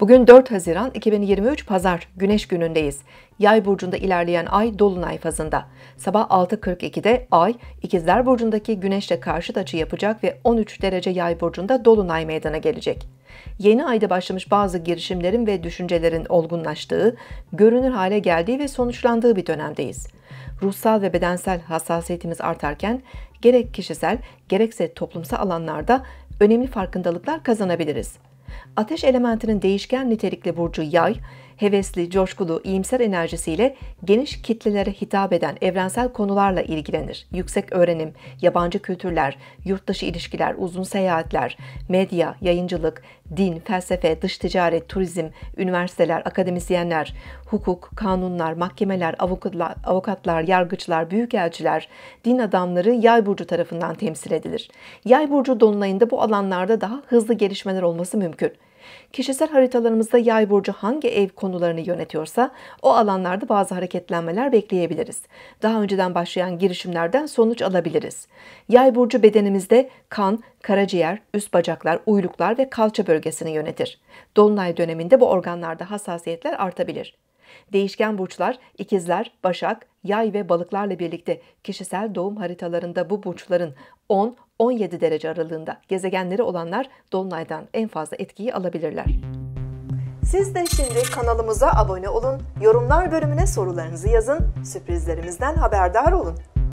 Bugün 4 Haziran 2023 Pazar Güneş günündeyiz. Yay burcunda ilerleyen ay dolunay fazında. Sabah 6.42'de ay İkizler burcundaki güneşle karşıt açı yapacak ve 13 derece yay burcunda dolunay meydana gelecek. Yeni ayda başlamış bazı girişimlerin ve düşüncelerin olgunlaştığı, görünür hale geldiği ve sonuçlandığı bir dönemdeyiz. Ruhsal ve bedensel hassasiyetimiz artarken gerek kişisel gerekse toplumsal alanlarda önemli farkındalıklar kazanabiliriz. Ateş elementinin değişken nitelikli burcu yay, hevesli, coşkulu, iyimser enerjisiyle geniş kitlelere hitap eden evrensel konularla ilgilenir. Yüksek öğrenim, yabancı kültürler, yurtdışı ilişkiler, uzun seyahatler, medya, yayıncılık, din, felsefe, dış ticaret, turizm, üniversiteler, akademisyenler, hukuk, kanunlar, mahkemeler, avukatlar, avukatlar yargıçlar, büyükelçiler, din adamları yay burcu tarafından temsil edilir. Yay burcu dolunayında bu alanlarda daha hızlı gelişmeler olması mümkün. Kişisel haritalarımızda yay burcu hangi ev konularını yönetiyorsa o alanlarda bazı hareketlenmeler bekleyebiliriz. Daha önceden başlayan girişimlerden sonuç alabiliriz. Yay burcu bedenimizde kan, karaciğer, üst bacaklar, uyluklar ve kalça bölgesini yönetir. Dolunay döneminde bu organlarda hassasiyetler artabilir. Değişken burçlar, ikizler, başak, yay ve balıklarla birlikte kişisel doğum haritalarında bu burçların 10-17 derece aralığında gezegenleri olanlar Dolunay'dan en fazla etkiyi alabilirler. Siz de şimdi kanalımıza abone olun, yorumlar bölümüne sorularınızı yazın, sürprizlerimizden haberdar olun.